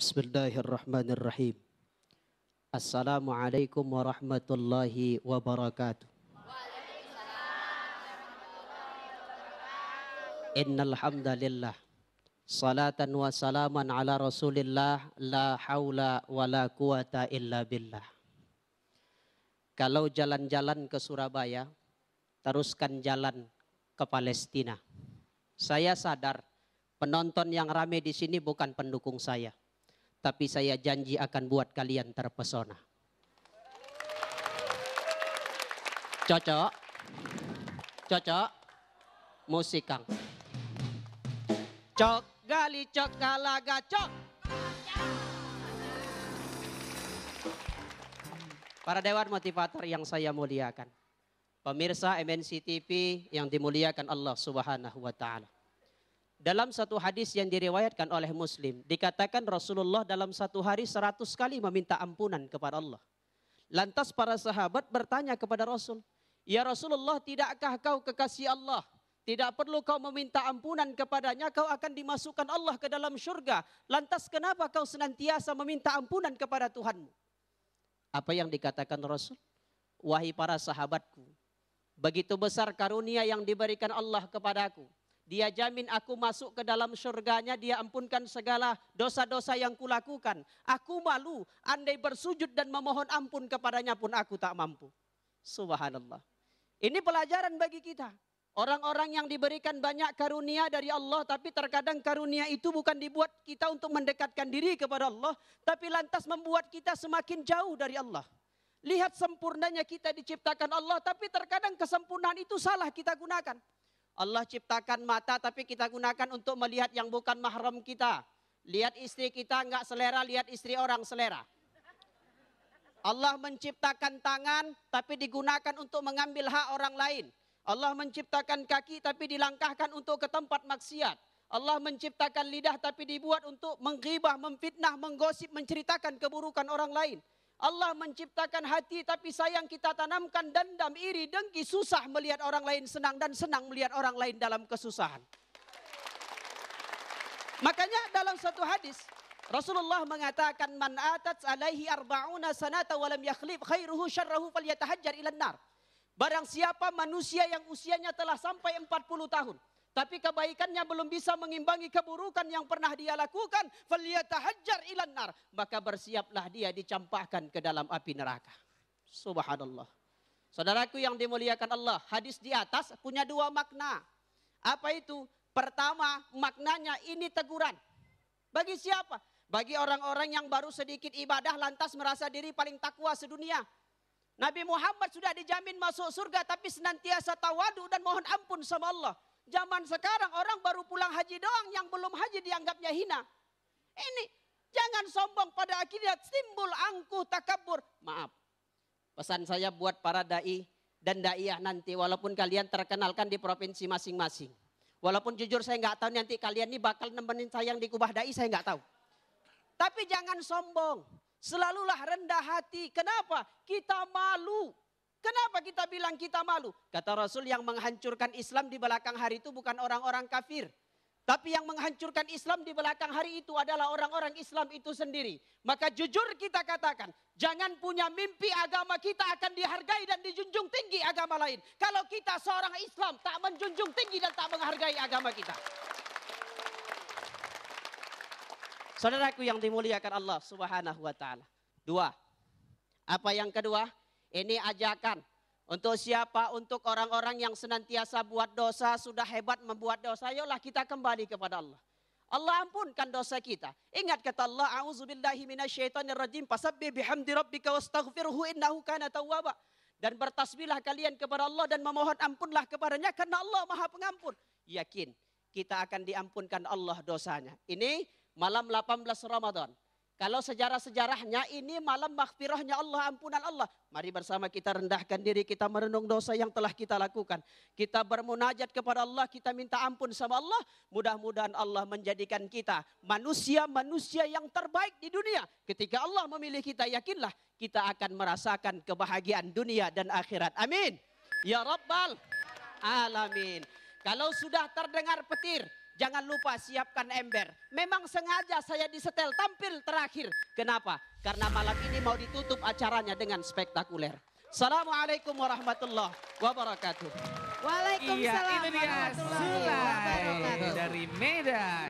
Bismillahirrahmanirrahim. Assalamualaikum warahmatullahi wabarakatuh. Innal hamdalillah. Salatan wa salaman ala Rasulillah la haula wa la quwata illa billah. Kalau jalan-jalan ke Surabaya, teruskan jalan ke Palestina. Saya sadar Penonton yang ramai di sini bukan pendukung saya. Tapi saya janji akan buat kalian terpesona. Cocok? Cocok? Musik Kang. Cok gali cok kalaga cok. Para dewan motivator yang saya muliakan. Pemirsa MNC TV yang dimuliakan Allah Subhanahu wa taala. Dalam satu hadis yang diriwayatkan oleh Muslim, dikatakan Rasulullah dalam satu hari seratus kali meminta ampunan kepada Allah. Lantas para sahabat bertanya kepada Rasul, Ya Rasulullah tidakkah kau kekasih Allah? Tidak perlu kau meminta ampunan kepadanya, kau akan dimasukkan Allah ke dalam syurga. Lantas kenapa kau senantiasa meminta ampunan kepada Tuhanmu? Apa yang dikatakan Rasul? Wahai para sahabatku, begitu besar karunia yang diberikan Allah kepadaku. Dia jamin aku masuk ke dalam surganya, dia ampunkan segala dosa-dosa yang kulakukan. Aku malu, andai bersujud dan memohon ampun kepadanya pun aku tak mampu. Subhanallah. Ini pelajaran bagi kita. Orang-orang yang diberikan banyak karunia dari Allah, tapi terkadang karunia itu bukan dibuat kita untuk mendekatkan diri kepada Allah, tapi lantas membuat kita semakin jauh dari Allah. Lihat sempurnanya kita diciptakan Allah, tapi terkadang kesempurnaan itu salah kita gunakan. Allah ciptakan mata tapi kita gunakan untuk melihat yang bukan mahram kita. Lihat istri kita nggak selera, lihat istri orang selera. Allah menciptakan tangan tapi digunakan untuk mengambil hak orang lain. Allah menciptakan kaki tapi dilangkahkan untuk ke tempat maksiat. Allah menciptakan lidah tapi dibuat untuk menggibah, memfitnah, menggosip, menceritakan keburukan orang lain. Allah menciptakan hati tapi sayang kita tanamkan dendam, iri, dengki, susah melihat orang lain senang dan senang melihat orang lain dalam kesusahan. Makanya dalam satu hadis Rasulullah mengatakan man atat alaihi arba'una sanata walam yakhlif khairuhu syarruhu falyatahajjar ilan nar. Barang siapa manusia yang usianya telah sampai 40 tahun. Tapi kebaikannya belum bisa mengimbangi keburukan yang pernah dia lakukan. Faliyatahajar ilanar. Maka bersiaplah dia dicampakkan ke dalam api neraka. Subhanallah. Saudaraku yang dimuliakan Allah, hadis di atas punya dua makna. Apa itu? Pertama, maknanya ini teguran. Bagi siapa? Bagi orang-orang yang baru sedikit ibadah lantas merasa diri paling takwa sedunia. Nabi Muhammad sudah dijamin masuk surga tapi senantiasa tawadu dan mohon ampun sama Allah. Zaman sekarang orang baru pulang haji doang yang belum haji dianggapnya hina. Ini jangan sombong pada akhirnya simbol angkuh takabur. Maaf. Pesan saya buat para dai dan daiyah nanti walaupun kalian terkenalkan di provinsi masing-masing. Walaupun jujur saya nggak tahu nanti kalian ini bakal nemenin saya yang di kubah dai saya nggak tahu. Tapi jangan sombong. Selalulah rendah hati. Kenapa? Kita malu Kenapa kita bilang kita malu? Kata Rasul yang menghancurkan Islam di belakang hari itu bukan orang-orang kafir. Tapi yang menghancurkan Islam di belakang hari itu adalah orang-orang Islam itu sendiri. Maka jujur kita katakan, jangan punya mimpi agama kita akan dihargai dan dijunjung tinggi agama lain. Kalau kita seorang Islam tak menjunjung tinggi dan tak menghargai agama kita. Saudaraku yang dimuliakan Allah Subhanahu wa taala. Dua. Apa yang kedua? Ini ajakan. Untuk siapa? Untuk orang-orang yang senantiasa buat dosa, sudah hebat membuat dosa. Yolah kita kembali kepada Allah. Allah ampunkan dosa kita. Ingat kata Allah, "A'udzubillahi minasyaitonirrajim, fasabbih bihamdi rabbika wastaghfirhu innahu kana tawwaba." Dan bertasbihlah kalian kepada Allah dan memohon ampunlah kepadanya karena Allah Maha Pengampun. Yakin kita akan diampunkan Allah dosanya. Ini malam 18 Ramadan. Kalau sejarah-sejarahnya ini malam maghfirahnya Allah, ampunan Allah. Mari bersama kita rendahkan diri, kita merenung dosa yang telah kita lakukan. Kita bermunajat kepada Allah, kita minta ampun sama Allah. Mudah-mudahan Allah menjadikan kita manusia-manusia yang terbaik di dunia. Ketika Allah memilih kita, yakinlah kita akan merasakan kebahagiaan dunia dan akhirat. Amin. Ya Rabbal Alamin. Kalau sudah terdengar petir, Jangan lupa siapkan ember. Memang sengaja saya disetel tampil terakhir. Kenapa? Karena malam ini mau ditutup acaranya dengan spektakuler. Assalamualaikum warahmatullahi wabarakatuh. Waalaikumsalam iya, warahmatullahi wabarakatuh. Dari Medan.